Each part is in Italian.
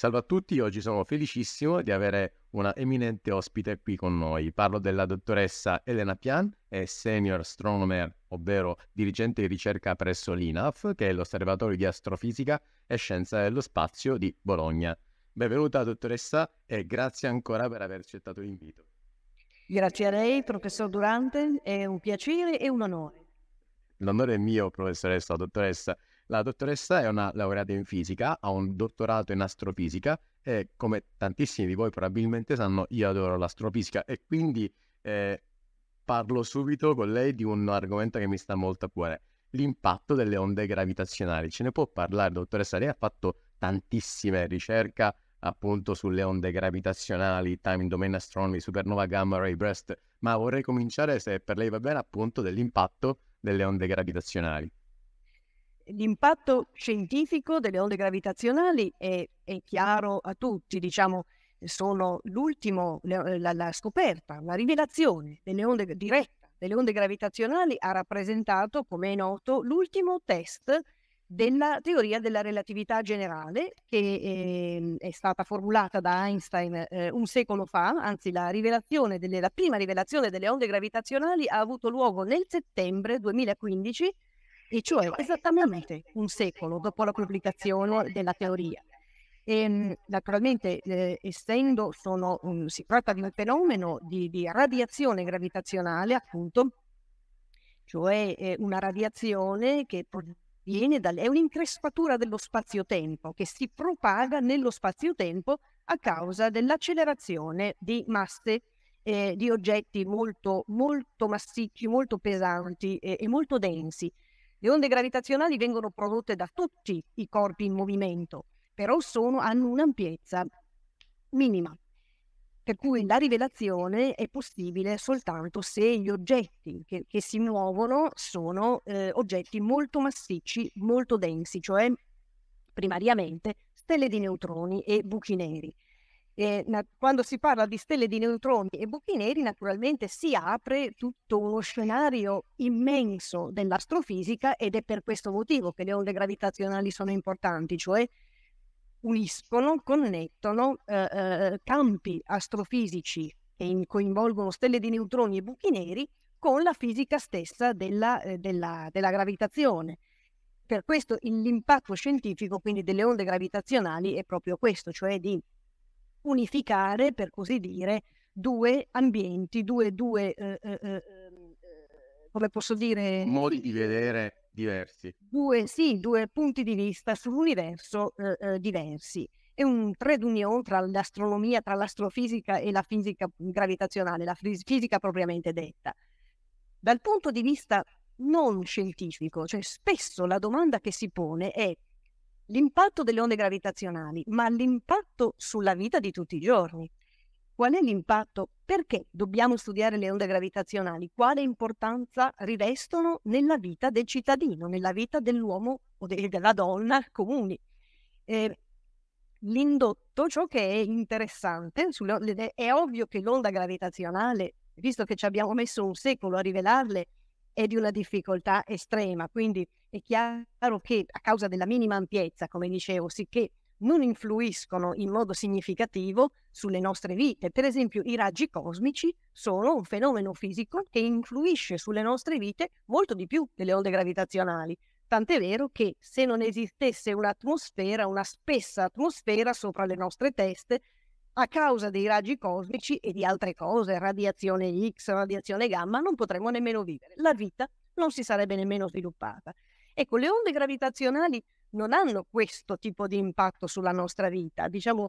Salve a tutti, oggi sono felicissimo di avere una eminente ospite qui con noi. Parlo della dottoressa Elena Pian, è senior astronomer, ovvero dirigente di ricerca presso l'INAF, che è l'Osservatorio di Astrofisica e Scienza dello Spazio di Bologna. Benvenuta dottoressa e grazie ancora per aver accettato l'invito. Grazie a lei, professor Durante, è un piacere e un onore. L'onore è mio, professoressa, dottoressa. La dottoressa è una laureata in fisica, ha un dottorato in astrofisica e come tantissimi di voi probabilmente sanno io adoro l'astrofisica e quindi eh, parlo subito con lei di un argomento che mi sta molto a cuore, l'impatto delle onde gravitazionali. Ce ne può parlare, dottoressa? Lei ha fatto tantissime ricerche appunto sulle onde gravitazionali, time in domain astronomy, supernova gamma ray breast, ma vorrei cominciare se per lei va bene appunto dell'impatto delle onde gravitazionali l'impatto scientifico delle onde gravitazionali è, è chiaro a tutti, diciamo, sono l'ultimo, la, la, scoperta, la rivelazione delle onde diretta delle onde gravitazionali ha rappresentato, come è noto, l'ultimo test della teoria della relatività generale che eh, è stata formulata da Einstein eh, un secolo fa, anzi la, rivelazione delle, la prima rivelazione delle onde gravitazionali ha avuto luogo nel settembre 2015 e cioè ecco, esattamente un secolo dopo la pubblicazione della teoria. E, ehm, naturalmente, eh, essendo sono, um, si tratta di un fenomeno di, di radiazione gravitazionale, appunto, cioè eh, una radiazione che proviene dal, è un'increspatura dello spazio-tempo che si propaga nello spazio-tempo a causa dell'accelerazione di masse eh, di oggetti molto, molto massicci, molto pesanti e molto densi le onde gravitazionali vengono prodotte da tutti i corpi in movimento, però sono, hanno un'ampiezza minima, per cui la rivelazione è possibile soltanto se gli oggetti che, che si muovono sono eh, oggetti molto massicci, molto densi, cioè primariamente stelle di neutroni e buchi neri eh, na- quando si parla di stelle di neutroni e buchi neri, naturalmente si apre tutto uno scenario immenso dell'astrofisica ed è per questo motivo che le onde gravitazionali sono importanti, cioè uniscono, connettono eh, eh, campi astrofisici che coinvolgono stelle di neutroni e buchi neri con la fisica stessa della, eh, della, della gravitazione per questo l'impatto scientifico quindi delle onde gravitazionali è proprio questo, cioè di unificare, per così dire, due ambienti, due, due eh, eh, eh ehm, come posso dire... Modi di vedere diversi. Due, sì, due punti di vista sull'universo eh, eh, diversi. È un thread union tra l'astronomia, tra l'astrofisica e la fisica gravitazionale, la fisica propriamente detta. Dal punto di vista non scientifico, cioè spesso la domanda che si pone è l'impatto delle onde gravitazionali, ma l'impatto sulla vita di tutti i giorni. Qual è l'impatto? Perché dobbiamo studiare le onde gravitazionali? Quale importanza rivestono nella vita del cittadino, nella vita dell'uomo o de- della donna comuni? Eh, l'indotto, ciò che è interessante, sulle, è ovvio che l'onda gravitazionale, visto che ci abbiamo messo un secolo a rivelarle, è di una difficoltà estrema, quindi è chiaro che a causa della minima ampiezza, come dicevo, sicché non influiscono in modo significativo sulle nostre vite. Per esempio, i raggi cosmici sono un fenomeno fisico che influisce sulle nostre vite molto di più delle onde gravitazionali. Tant'è vero che se non esistesse un'atmosfera, una spessa atmosfera sopra le nostre teste, a causa dei raggi cosmici e di altre cose, radiazione X, radiazione gamma, non potremmo nemmeno vivere. La vita non si sarebbe nemmeno sviluppata. Ecco, le onde gravitazionali non hanno questo tipo di impatto sulla nostra vita, diciamo,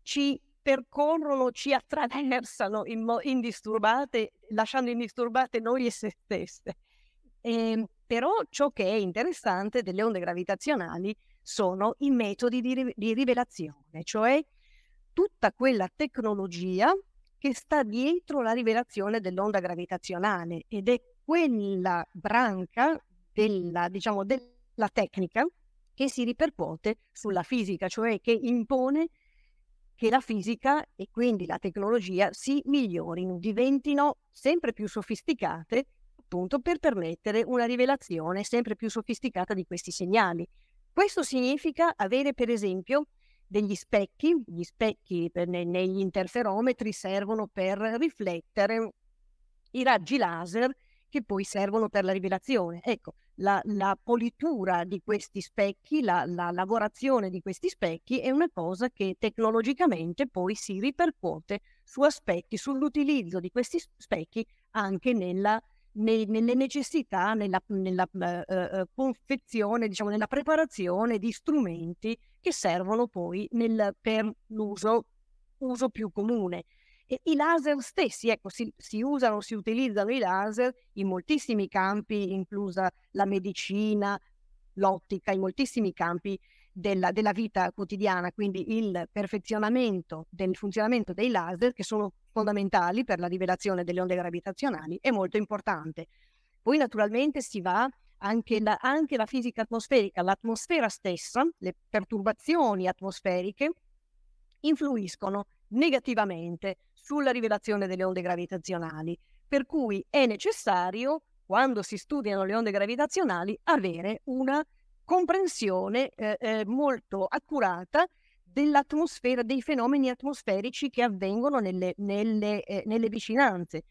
ci percorrono, ci attraversano in mo- indisturbate, lasciando indisturbate noi e se stesse. E, ehm, però ciò che è interessante delle onde gravitazionali sono i metodi di, ri- di rivelazione, cioè tutta quella tecnologia che sta dietro la rivelazione dell'onda gravitazionale ed è quella branca della, diciamo, della tecnica che si ripercuote sulla fisica, cioè che impone che la fisica e quindi la tecnologia si migliorino, diventino sempre più sofisticate appunto per permettere una rivelazione sempre più sofisticata di questi segnali. Questo significa avere per esempio degli specchi, gli specchi per, ne, negli interferometri servono per riflettere i raggi laser che poi servono per la rivelazione. Ecco, la, la politura di questi specchi, la, la lavorazione di questi specchi è una cosa che tecnologicamente poi si ripercuote su aspetti, sull'utilizzo di questi specchi anche nella, nelle necessità, nella, nella uh, uh, confezione, diciamo, nella preparazione di strumenti che servono poi nel, per l'uso più comune. E I laser stessi, ecco, si, si usano, si utilizzano i laser in moltissimi campi, inclusa la medicina, l'ottica, in moltissimi campi della, della, vita quotidiana, quindi il perfezionamento del funzionamento dei laser, che sono fondamentali per la rivelazione delle onde gravitazionali, è molto importante. Poi naturalmente si va anche la, anche la fisica atmosferica, l'atmosfera stessa, le perturbazioni atmosferiche influiscono negativamente sulla rivelazione delle onde gravitazionali, per cui è necessario, quando si studiano le onde gravitazionali, avere una comprensione eh, eh, molto accurata dell'atmosfera, dei fenomeni atmosferici che avvengono nelle, nelle, eh, nelle, vicinanze.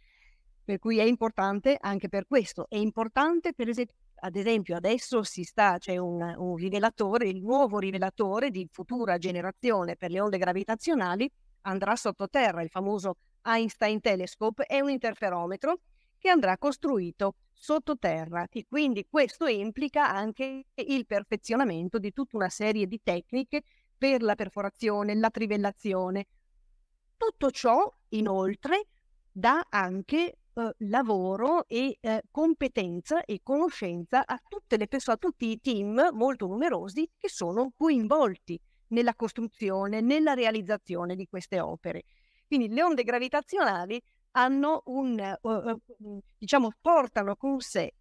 Per cui è importante anche per questo. È importante, per esempio, ad esempio, adesso si sta, c'è un, un rivelatore, il nuovo rivelatore di futura generazione per le onde gravitazionali, andrà sottoterra, il famoso Einstein Telescope, è un interferometro che andrà costruito sottoterra e quindi questo implica anche il perfezionamento di tutta una serie di tecniche per la perforazione, la trivellazione. Tutto ciò inoltre dà anche eh, lavoro e eh, competenza e conoscenza a, tutte le, persone, a tutti i team molto numerosi che sono coinvolti nella costruzione, nella realizzazione di queste opere. Quindi le onde gravitazionali hanno un, uh, diciamo, portano con sé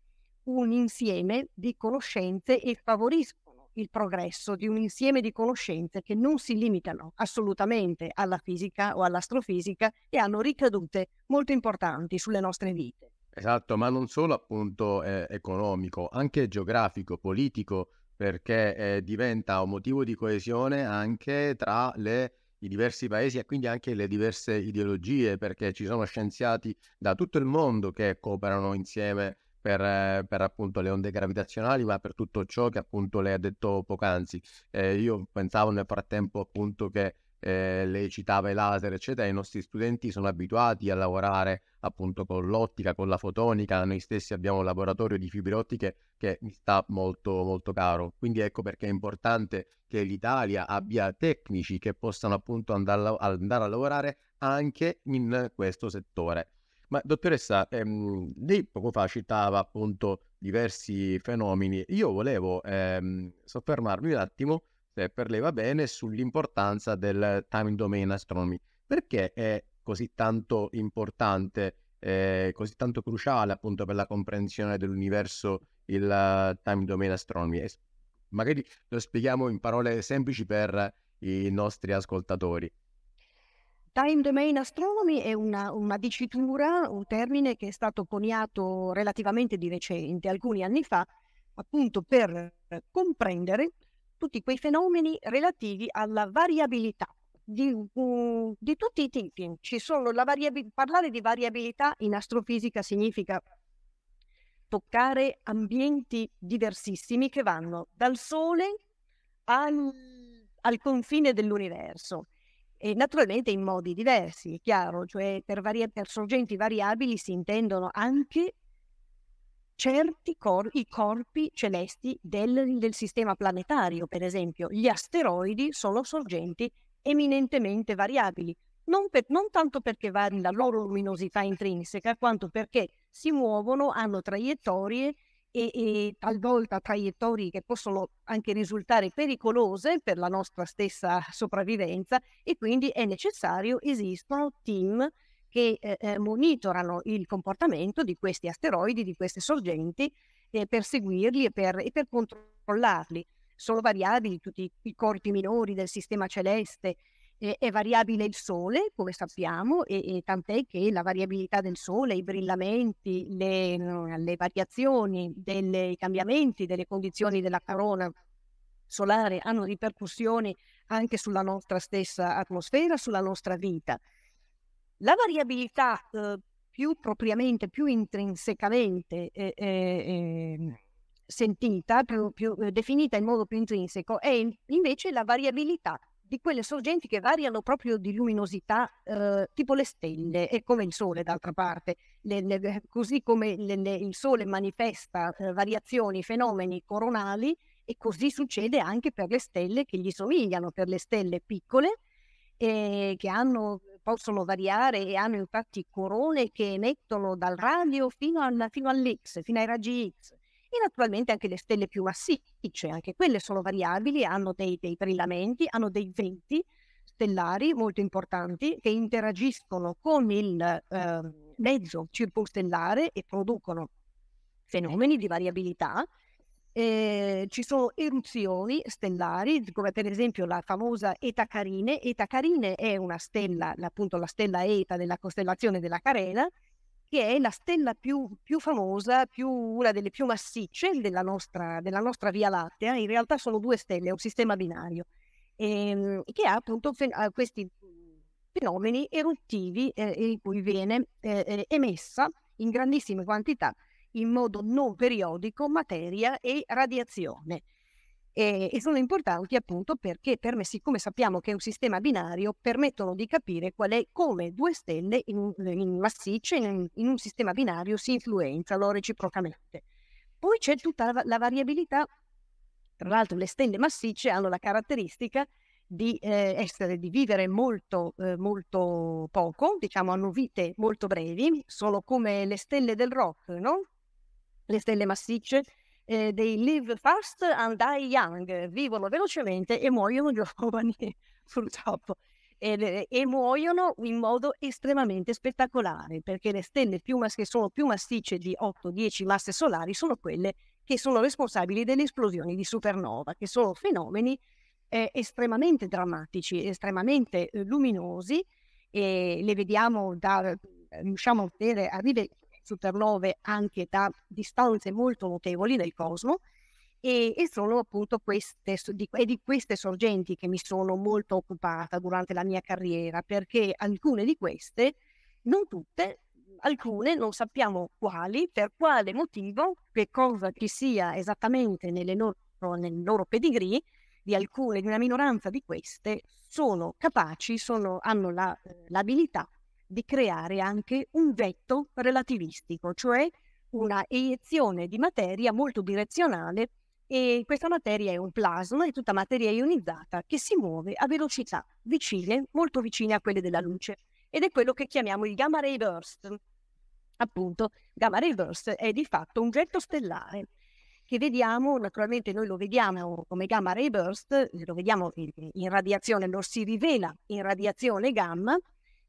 un insieme di conoscenze e favoriscono il progresso di un insieme di conoscenze che non si limitano assolutamente alla fisica o all'astrofisica e hanno ricadute molto importanti sulle nostre vite. Esatto, ma non solo appunto eh, economico, anche geografico, politico, perché eh, diventa un motivo di coesione anche tra le, i diversi paesi e quindi anche le diverse ideologie, perché ci sono scienziati da tutto il mondo che cooperano insieme per, eh, per, appunto le onde gravitazionali, ma per tutto ciò che appunto lei ha detto poc'anzi. Eh, io pensavo nel frattempo appunto che eh, lei citava i laser, eccetera, i nostri studenti sono abituati a lavorare appunto con l'ottica, con la fotonica, noi stessi abbiamo un laboratorio di fibre ottiche che mi sta molto molto caro, quindi ecco perché è importante che l'Italia abbia tecnici che possano appunto andare a, andare a lavorare anche in questo settore. Ma dottoressa, ehm, lei poco fa citava appunto diversi fenomeni, io volevo ehm, soffermarmi un attimo eh, per lei va bene, sull'importanza del Time Domain Astronomy. Perché è così tanto importante, eh, così tanto cruciale appunto per la comprensione dell'universo il eh, Time Domain Astronomy? E magari lo spieghiamo in parole semplici per i nostri ascoltatori. Time Domain Astronomy è una, una, dicitura, un termine che è stato coniato relativamente di recente, alcuni anni fa, appunto per comprendere tutti quei fenomeni relativi alla variabilità di, mm, di tutti i tipi. Variabil- parlare di variabilità in astrofisica significa toccare ambienti diversissimi che vanno dal Sole al, al confine dell'universo e naturalmente in modi diversi, è chiaro, cioè per, varia- per sorgenti variabili si intendono anche certi cor- i corpi celesti del, del sistema planetario, per esempio. Gli asteroidi sono sorgenti eminentemente variabili, non, per, non, tanto perché vari la loro luminosità intrinseca, quanto perché si muovono, hanno traiettorie e, e, talvolta traiettorie che possono anche risultare pericolose per la nostra stessa sopravvivenza e quindi è necessario, esistono team che eh, eh, monitorano il comportamento di questi asteroidi, di queste sorgenti, eh, per seguirli e per, e per, controllarli. Sono variabili tutti i corpi minori del sistema celeste, eh, è variabile il Sole, come sappiamo, e, e, tant'è che la variabilità del Sole, i brillamenti, le, mm, le variazioni, delle, i cambiamenti delle condizioni della corona solare hanno ripercussioni anche sulla nostra stessa atmosfera, sulla nostra vita. La variabilità eh, più propriamente, più intrinsecamente eh, eh, ehm, sentita, più, più, eh, definita in modo più intrinseco, è invece la variabilità di quelle sorgenti che variano proprio di luminosità, eh, tipo le stelle e come il Sole d'altra parte, le, le, così come le, il Sole manifesta eh, variazioni, fenomeni coronali e così succede anche per le stelle che gli somigliano, per le stelle piccole eh, che hanno possono variare e hanno infatti corone che emettono dal radio fino, alla, fino all'X, fino ai raggi X. E naturalmente anche le stelle più massicce, anche quelle sono variabili, hanno dei, dei brillamenti, hanno dei venti stellari molto importanti che interagiscono con il eh, mezzo circostellare e producono fenomeni di variabilità eh, ci sono eruzioni stellari, come per esempio la famosa Eta Carine. Eta Carine è una stella, appunto la stella Eta della costellazione della Carena, che è la stella più, più famosa, più, una delle più massicce della nostra, della nostra, Via Lattea. In realtà sono due stelle, è un sistema binario, ehm, che ha appunto fen- questi fenomeni eruttivi eh, in cui viene eh, eh emessa in grandissime quantità in modo non periodico materia e radiazione. E, e, sono importanti appunto perché, per me, siccome sappiamo che è un sistema binario, permettono di capire qual è come due stelle in, in massiccio in, in un sistema binario, si influenzano reciprocamente. Poi c'è tutta la, la variabilità, tra l'altro le stelle massicce hanno la caratteristica di, eh, essere, di vivere molto, eh, molto poco, diciamo hanno vite molto brevi, sono come le stelle del rock, no? le stelle massicce, eh, dei live fast and die young, vivono velocemente e muoiono giovani, purtroppo. E, e, muoiono in modo estremamente spettacolare, perché le stelle più mas- che sono più massicce di 8-10 masse solari sono quelle che sono responsabili delle esplosioni di supernova, che sono fenomeni eh, estremamente drammatici, estremamente eh, luminosi, e le vediamo da, riusciamo a vedere, arrive supernove anche da distanze molto notevoli nel cosmo e, e sono appunto queste, di, è di queste sorgenti che mi sono molto occupata durante la mia carriera perché alcune di queste, non tutte, alcune non sappiamo quali, per quale motivo, che cosa ci sia esattamente nelle loro, nel loro pedigree, di alcune, di una minoranza di queste, sono capaci, sono, hanno la, l'abilità di creare anche un vetto relativistico, cioè una eiezione di materia molto direzionale e questa materia è un plasma, è tutta materia ionizzata che si muove a velocità vicine, molto vicine a quelle della luce ed è quello che chiamiamo il gamma ray burst. Appunto, gamma ray burst è di fatto un getto stellare che vediamo, naturalmente noi lo vediamo come gamma ray burst, lo vediamo in, radiazione, lo si rivela in radiazione gamma,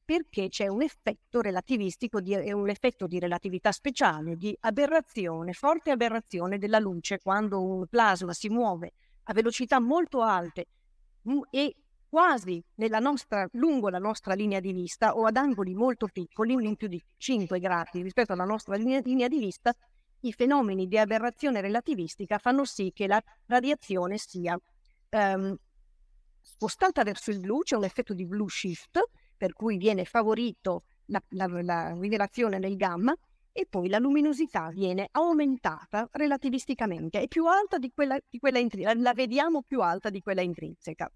perché c'è un effetto relativistico, di, eh, un effetto di relatività speciale, di aberrazione, forte aberrazione della luce quando un plasma si muove a velocità molto alte mm, e quasi nostra, lungo la nostra linea di vista o ad angoli molto piccoli, non più di 5 gradi rispetto alla nostra linea, linea di vista, i fenomeni di aberrazione relativistica fanno sì che la radiazione sia ehm, spostata verso il blu, c'è un effetto di blue shift, per cui viene favorito la, la, la rivelazione del gamma e poi la luminosità viene aumentata relativisticamente, è più alta di quella, di quella intrinseca, la vediamo più alta di quella intrinseca.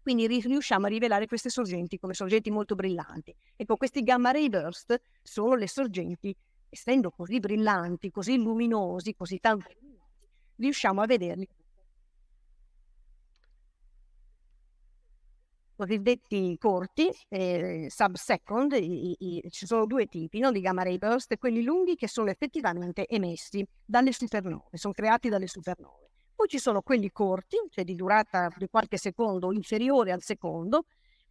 Quindi riusciamo a rivelare queste sorgenti come sorgenti molto brillanti. Ecco, questi gamma ray burst sono le sorgenti, essendo così brillanti, così luminosi, così tanto riusciamo a vederli cosiddetti corti, eh, sub-second, i, i, ci sono due tipi no, di gamma ray burst, quelli lunghi che sono effettivamente emessi dalle supernove, sono creati dalle supernove. Poi ci sono quelli corti, cioè di durata di qualche secondo inferiore al secondo,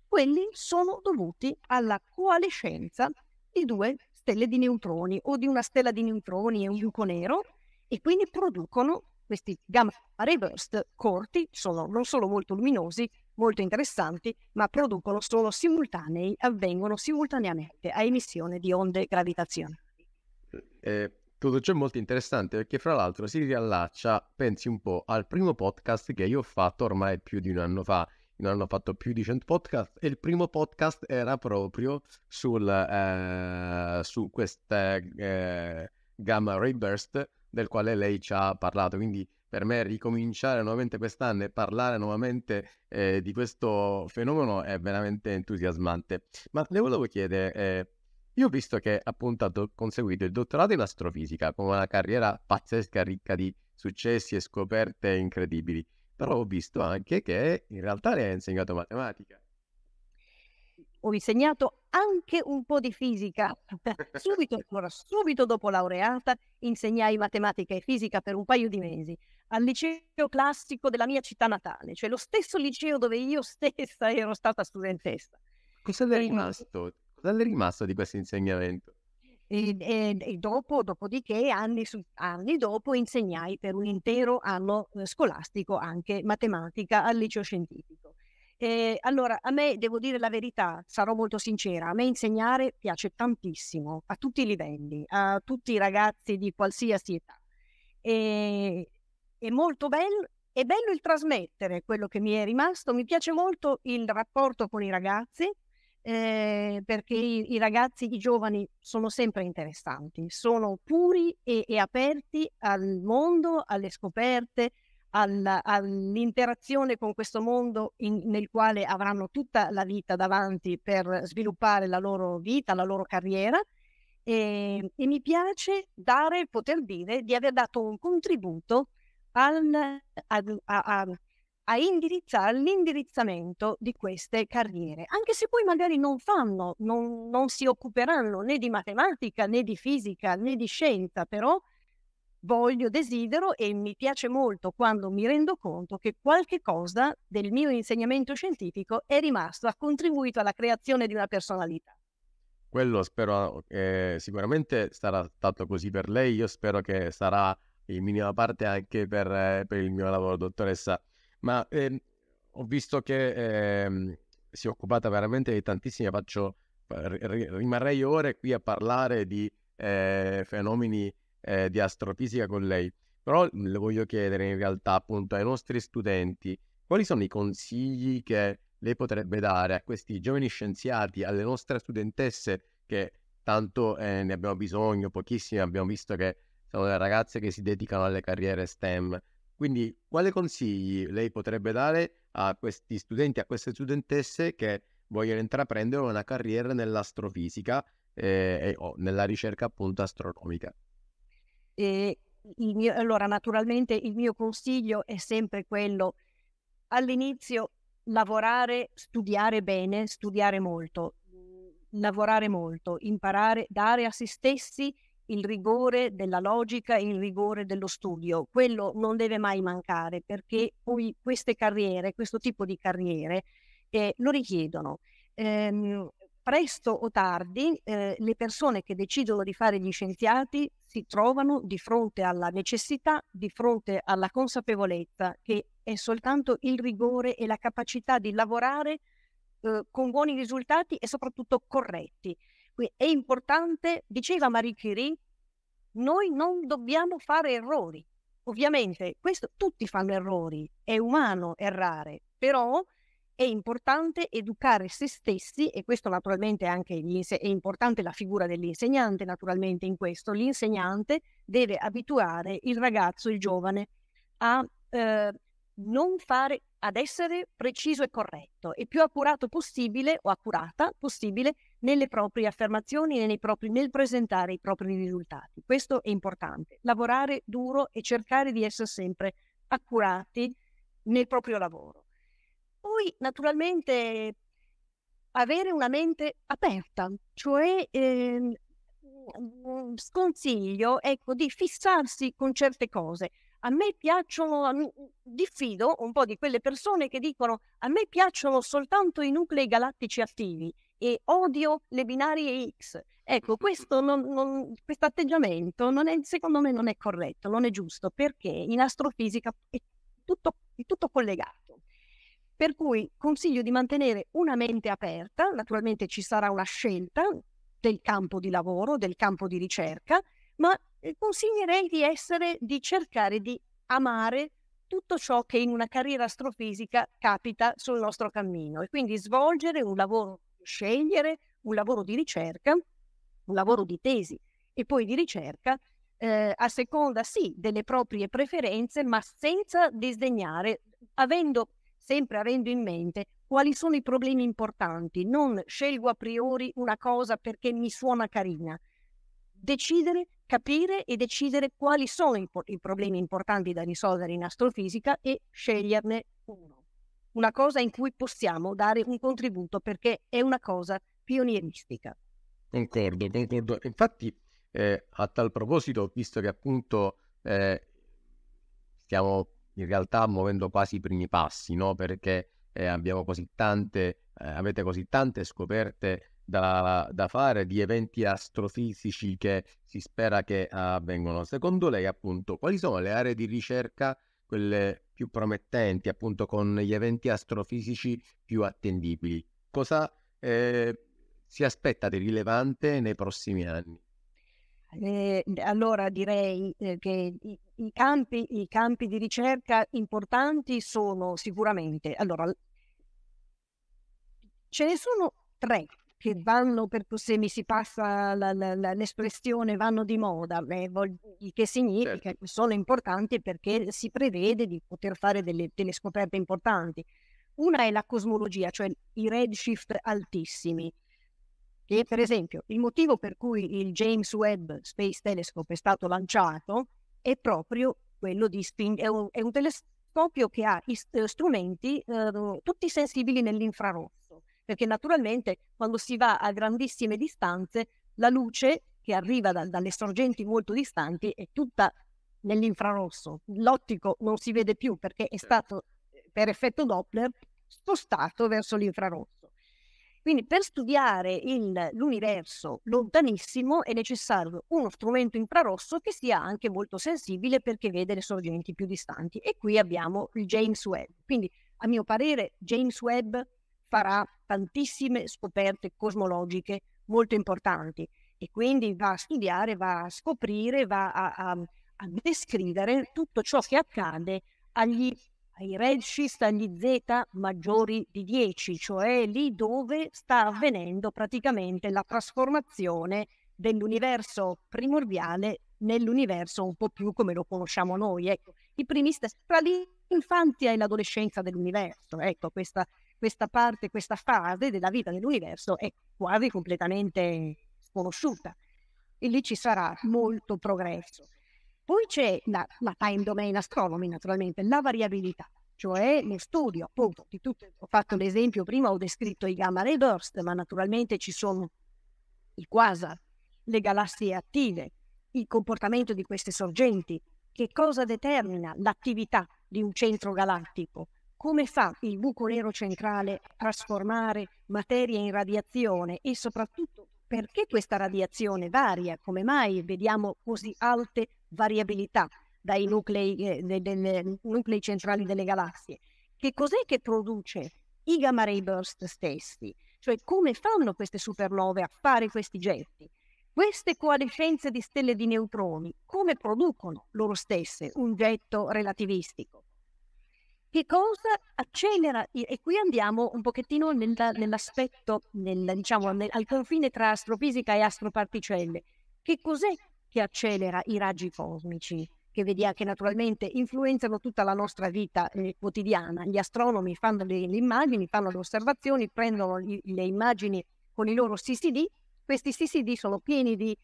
quelli sono dovuti alla coalescenza di due stelle di neutroni o di una stella di neutroni e un buco nero e quindi producono questi gamma ray burst corti, sono non solo molto luminosi, molto interessanti, ma producono solo simultanei, avvengono simultaneamente a emissione di onde gravitazionali. Eh, eh, tutto ciò è molto interessante perché fra l'altro si riallaccia, pensi un po', al primo podcast che io ho fatto ormai più di un anno fa. Un anno ho fatto più di 100 podcast e il primo podcast era proprio sul, eh, su questa eh, gamma ray burst del quale lei ci ha parlato. Quindi per me ricominciare nuovamente quest'anno e parlare nuovamente eh, di questo fenomeno è veramente entusiasmante. Ma le volevo chiedere, eh, io ho visto che appunto ha do- conseguito il dottorato in astrofisica con una carriera pazzesca ricca di successi e scoperte incredibili, però ho visto anche che in realtà le ha insegnato matematica. Ho insegnato anche un po' di fisica. Subito, allora, subito dopo laureata insegnai matematica e fisica per un paio di mesi al liceo classico della mia città natale, cioè lo stesso liceo dove io stessa ero stata studentessa. Cosa le è rimasto? Cosa le è rimasto di questo insegnamento? E, e, e dopo, dopodiché, anni, su, anni dopo, insegnai per un intero anno eh, scolastico anche matematica al liceo scientifico. Eh, allora, a me devo dire la verità, sarò molto sincera, a me insegnare piace tantissimo, a tutti i livelli, a tutti i ragazzi di qualsiasi età. E, ehm, è molto bello, è bello il trasmettere quello che mi è rimasto, mi piace molto il rapporto con i ragazzi, eh, perché i, i, ragazzi, i giovani sono sempre interessanti, sono puri e, e aperti al mondo, alle scoperte, al, all'interazione con questo mondo in, nel quale avranno tutta la vita davanti per sviluppare la loro vita, la loro carriera. E, ehm, e mi piace dare, poter dire di aver dato un contributo al, al, a, a, a indirizzare all'indirizzamento di queste carriere, anche se poi magari non fanno, non, non, si occuperanno né di matematica né di fisica né di scienza, però voglio, desidero e mi piace molto quando mi rendo conto che qualche cosa del mio insegnamento scientifico è rimasto, ha contribuito alla creazione di una personalità. Quello spero, eh, sicuramente sarà stato così per lei, io spero che sarà in minima parte anche per, eh, per il mio lavoro, dottoressa, ma eh, ho visto che ehm, si è occupata veramente di tantissime, faccio, rimarrei ore qui a parlare di eh, fenomeni eh, di astrofisica con lei, però le voglio chiedere in realtà appunto ai nostri studenti quali sono i consigli che lei potrebbe dare a questi giovani scienziati, alle nostre studentesse che tanto eh, ne abbiamo bisogno, pochissime abbiamo visto che sono le ragazze che si dedicano alle carriere STEM. Quindi quali consigli lei potrebbe dare a questi studenti, a queste studentesse che vogliono intraprendere una carriera nell'astrofisica eh, e, oh, nella ricerca appunto astronomica? E mio, allora, naturalmente il mio consiglio è sempre quello, all'inizio lavorare, studiare bene, studiare molto, lavorare molto, imparare, dare a se stessi il rigore della logica, il rigore dello studio. Quello non deve mai mancare perché poi queste carriere, questo tipo di carriere eh, lo richiedono. Ehm, presto o tardi eh, le persone che decidono di fare gli scienziati si trovano di fronte alla necessità, di fronte alla consapevolezza che è soltanto il rigore e la capacità di lavorare eh, con buoni risultati e soprattutto corretti. Quindi è importante, diceva Marie Curie, noi non dobbiamo fare errori. Ovviamente, questo, tutti fanno errori, è umano errare, però è importante educare se stessi e questo naturalmente è anche è importante la figura dell'insegnante naturalmente in questo, l'insegnante deve abituare il ragazzo, il giovane a eh, non fare, ad essere preciso e corretto e più accurato possibile o accurata possibile nelle proprie affermazioni e propri, nel presentare i propri risultati. Questo è importante, lavorare duro e cercare di essere sempre accurati nel proprio lavoro. Poi, naturalmente, avere una mente aperta, cioè ehm, sconsiglio ecco, di fissarsi con certe cose. A me piacciono, diffido un po' di quelle persone che dicono a me piacciono soltanto i nuclei galattici attivi e odio le binarie X. Ecco, questo atteggiamento secondo me non è corretto, non è giusto, perché in astrofisica è tutto, è tutto collegato. Per cui consiglio di mantenere una mente aperta, naturalmente ci sarà una scelta del campo di lavoro, del campo di ricerca, ma eh, consiglierei di essere, di cercare di amare tutto ciò che in una carriera astrofisica capita sul nostro cammino e quindi svolgere un lavoro, scegliere un lavoro di ricerca, un lavoro di tesi e poi di ricerca eh, a seconda sì delle proprie preferenze ma senza disdegnare, avendo sempre avendo in mente quali sono i problemi importanti, non scelgo a priori una cosa perché mi suona carina. Decidere, capire e decidere quali sono i problemi importanti da risolvere in astrofisica e sceglierne uno. Una cosa in cui possiamo dare un contributo perché è una cosa pionieristica. Concordo, concordo. Infatti, eh, a tal proposito, visto che appunto eh, stiamo in realtà muovendo quasi i primi passi, no? perché eh, così tante, eh, avete così tante scoperte da, da, fare di eventi astrofisici che si spera che avvengano. Secondo lei, appunto, quali sono le aree di ricerca, quelle più promettenti, appunto, con gli eventi astrofisici più attendibili? Cosa eh, si aspetta di rilevante nei prossimi anni? Eh, allora direi eh, che i, i, campi, i campi di ricerca importanti sono sicuramente, allora, ce ne sono tre che mm. vanno, per se mi si passa la, la, la, l'espressione, vanno di moda, eh, che significa certo. che sono importanti perché si prevede di poter fare delle, delle scoperte importanti. Una è la cosmologia, cioè i redshift altissimi. E per esempio, il motivo per cui il James Webb Space Telescope è stato lanciato è proprio quello di spingere, è un, è un telescopio che ha ist- eh, strumenti eh, tutti sensibili nell'infrarosso, perché naturalmente quando si va a grandissime distanze la luce che arriva da, dalle sorgenti molto distanti è tutta nell'infrarosso, l'ottico non si vede più perché è certo. stato per effetto Doppler spostato verso l'infrarosso. Quindi per studiare il, l'universo lontanissimo è necessario uno strumento infrarosso che sia anche molto sensibile perché vede le sorgenti più distanti. E qui abbiamo il James Webb. Quindi a mio parere James Webb farà tantissime scoperte cosmologiche molto importanti e quindi va a studiare, va a scoprire, va a, a, a descrivere tutto ciò che accade agli ai redshift, agli Z maggiori di 10, cioè lì dove sta avvenendo praticamente la trasformazione dell'universo primordiale nell'universo un po' più come lo conosciamo noi. Ecco, I primi stessi tra l'infanzia e l'adolescenza dell'universo, ecco, questa, questa parte, questa fase della vita dell'universo è quasi completamente sconosciuta e lì ci sarà molto progresso. Poi c'è la, la time domain astronomy, naturalmente, la variabilità, cioè lo studio appunto di tutto. Ho fatto l'esempio prima, ho descritto i gamma ray burst, ma naturalmente ci sono i quasar, le galassie attive, il comportamento di queste sorgenti, che cosa determina l'attività di un centro galattico, come fa il buco nero centrale a trasformare materia in radiazione e soprattutto perché questa radiazione varia? Come mai vediamo così alte variabilità dai nuclei, eh, de, de, nuclei centrali delle galassie? Che cos'è che produce i gamma ray burst stessi? Cioè come fanno queste supernove a fare questi getti? Queste coalescenze di stelle di neutroni come producono loro stesse un getto relativistico? Che cosa accelera? E qui andiamo un pochettino nella, nell'aspetto, nel, diciamo, nel, al confine tra astrofisica e astroparticelle. Che cos'è che accelera i raggi cosmici? Che, vediamo, ah, che naturalmente influenzano tutta la nostra vita eh, quotidiana. Gli astronomi fanno le, le, immagini, fanno le osservazioni, prendono gli, le immagini con i loro CCD. Questi CCD sono pieni di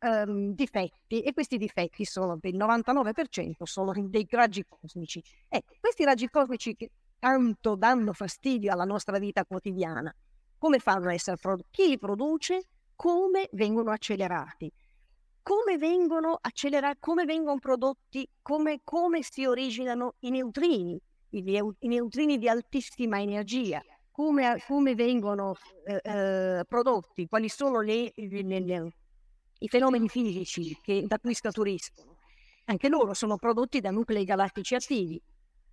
um, difetti e questi difetti sono del 99% sono dei raggi cosmici. Ecco, questi raggi cosmici che tanto danno fastidio alla nostra vita quotidiana, come fanno a essere prodotti? Chi li produce? Come vengono accelerati? Come vengono accelerati? Come vengono prodotti? Come, come si originano i neutrini? I, i neutrini di altissima energia, come, come vengono eh, eh, prodotti, quali sono le, le, le, i fenomeni fisici che da cui scaturiscono, anche loro sono prodotti da nuclei galattici attivi,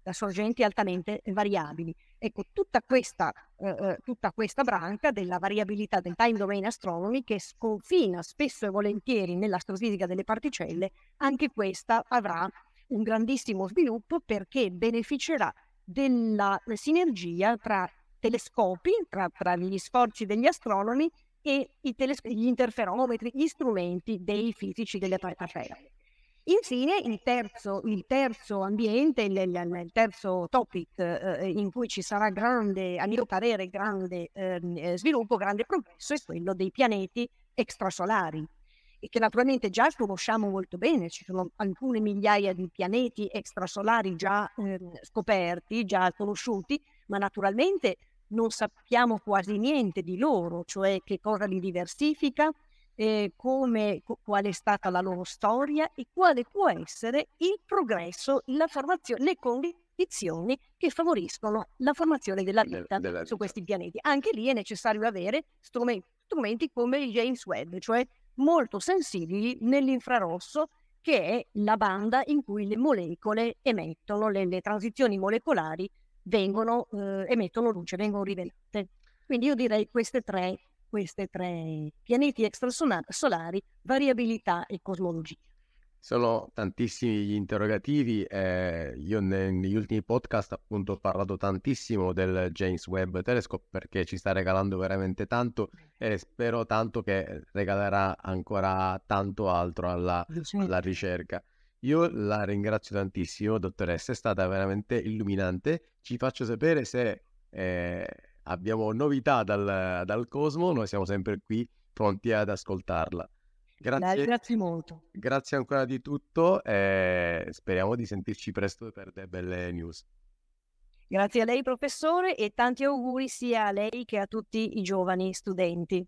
da sorgenti altamente variabili. Ecco, tutta questa, eh, eh, tutta questa branca della variabilità del time domain astronomy che sconfina spesso e volentieri nell'astrofisica delle particelle, anche questa avrà un grandissimo sviluppo perché beneficerà della sinergia tra telescopi, tra, tra gli sforzi degli astronomi e telesc- gli interferometri, gli strumenti dei fisici delle atmosfere. Infine, il terzo, il terzo ambiente, il, il terzo topic eh, eh, in cui ci sarà grande, a mio parere, grande ehm, eh, sviluppo, grande progresso, è quello dei pianeti extrasolari, che naturalmente già conosciamo molto bene, ci sono alcune migliaia di pianeti extrasolari già eh, scoperti, già conosciuti, ma naturalmente non sappiamo quasi niente di loro, cioè che cosa li diversifica, eh, come, qual è stata la loro storia e quale può essere il progresso, la formazione, le condizioni che favoriscono la formazione della vita, della vita. su questi pianeti. Anche lì è necessario avere strumenti, strumenti come il James Webb, cioè molto sensibili nell'infrarosso che è la banda in cui le molecole emettono le, le transizioni molecolari vengono, eh, emettono luce, vengono rivelate. Quindi io direi queste tre, queste tre pianeti extrasolari, variabilità e cosmologia. Sono tantissimi gli interrogativi. Eh, io ne, negli ultimi podcast appunto ho parlato tantissimo del James Webb Telescope perché ci sta regalando veramente tanto e spero tanto che regalerà ancora tanto altro alla, alla ricerca. Io la ringrazio tantissimo, dottoressa, è stata veramente illuminante. Ci faccio sapere se eh, abbiamo novità dal, dal, cosmo, noi siamo sempre qui pronti ad ascoltarla. Grazie, grazie molto. Grazie ancora di tutto e speriamo di sentirci presto per le belle news. Grazie a lei professore e tanti auguri sia a lei che a tutti i giovani studenti.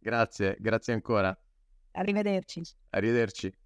Grazie, grazie ancora. Arrivederci. Arrivederci.